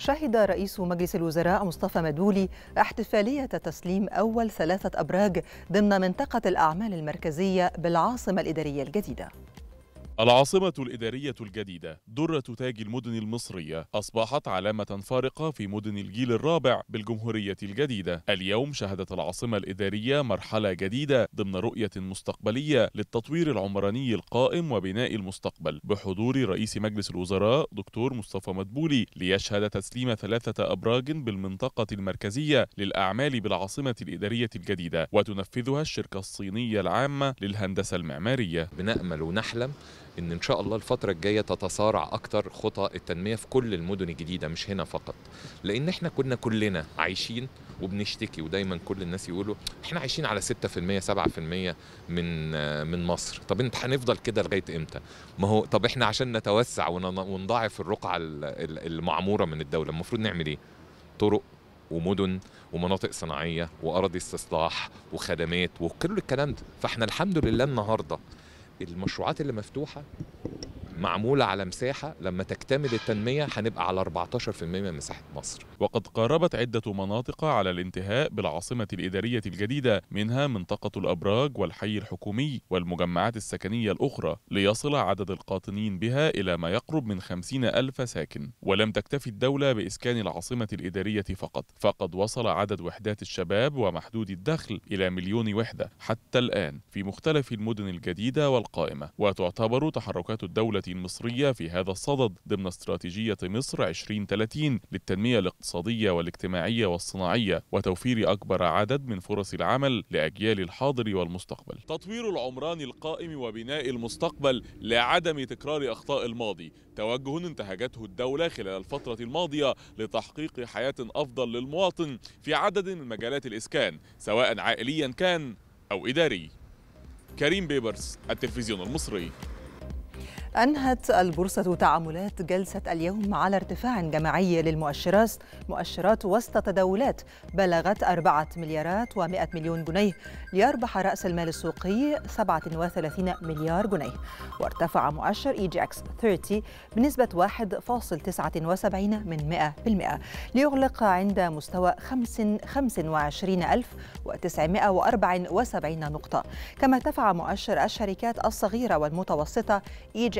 شهد رئيس مجلس الوزراء مصطفى مدبولي احتفالية تسليم أول ثلاثة أبراج ضمن منطقة الأعمال المركزية بالعاصمة الإدارية الجديدة العاصمة الإدارية الجديدة درة تاج المدن المصرية أصبحت علامة فارقة في مدن الجيل الرابع بالجمهورية الجديدة اليوم شهدت العاصمة الإدارية مرحلة جديدة ضمن رؤية مستقبلية للتطوير العمراني القائم وبناء المستقبل بحضور رئيس مجلس الوزراء دكتور مصطفى مدبولي ليشهد تسليم ثلاثة أبراج بالمنطقة المركزية للأعمال بالعاصمة الإدارية الجديدة وتنفذها الشركة الصينية العامة للهندسة المعمارية بنأمل ونحلم ان ان شاء الله الفتره الجايه تتصارع اكتر خطى التنميه في كل المدن الجديده مش هنا فقط لان احنا كنا كلنا عايشين وبنشتكي ودايما كل الناس يقولوا احنا عايشين على 6% 7% من من مصر طب انت هنفضل كده لغايه امتى ما هو طب احنا عشان نتوسع ونضاعف الرقعه المعموره من الدوله المفروض نعمل ايه طرق ومدن ومناطق صناعيه واراضي استصلاح وخدمات وكل الكلام ده فاحنا الحمد لله النهارده المشروعات اللي مفتوحه معمولة على مساحة لما تكتمل التنمية هنبقى على 14% من مساحة مصر وقد قاربت عدة مناطق على الانتهاء بالعاصمة الإدارية الجديدة منها منطقة الأبراج والحي الحكومي والمجمعات السكنية الأخرى ليصل عدد القاطنين بها إلى ما يقرب من 50 ألف ساكن ولم تكتفي الدولة بإسكان العاصمة الإدارية فقط فقد وصل عدد وحدات الشباب ومحدود الدخل إلى مليون وحدة حتى الآن في مختلف المدن الجديدة والقائمة وتعتبر تحركات الدولة مصرية في هذا الصدد ضمن استراتيجية مصر 2030 للتنمية الاقتصادية والاجتماعية والصناعية وتوفير أكبر عدد من فرص العمل لأجيال الحاضر والمستقبل تطوير العمران القائم وبناء المستقبل لعدم تكرار أخطاء الماضي توجه انتهجته الدولة خلال الفترة الماضية لتحقيق حياة أفضل للمواطن في عدد من مجالات الإسكان سواء عائليا كان أو إداري كريم بيبرس التلفزيون المصري أنهت البورصة تعاملات جلسة اليوم على ارتفاع جماعي للمؤشرات مؤشرات وسط تداولات بلغت 4 مليارات و100 مليون جنيه ليربح رأس المال السوقي 37 مليار جنيه وارتفع مؤشر اي جي اكس 30 بنسبة 1.79 من 100% ليغلق عند مستوى 25974 نقطة كما ارتفع مؤشر الشركات الصغيرة والمتوسطة اي e جي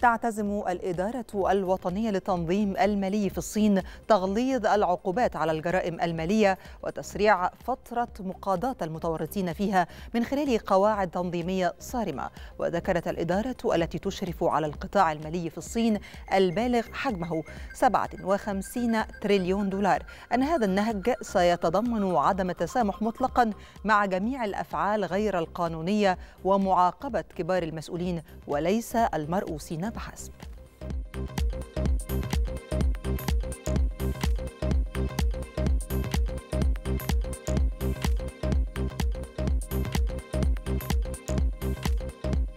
تعتزم الإدارة الوطنية لتنظيم المالي في الصين تغليظ العقوبات على الجرائم المالية وتسريع فترة مقاضاة المتورطين فيها من خلال قواعد تنظيمية صارمة وذكرت الإدارة التي تشرف على القطاع المالي في الصين البالغ حجمه 57 تريليون دولار أن هذا النهج سيتضمن عدم التسامح مطلقا مع جميع الأفعال غير القانونية ومعاقبة كبار المسؤولين وليس المرء فقط فحسب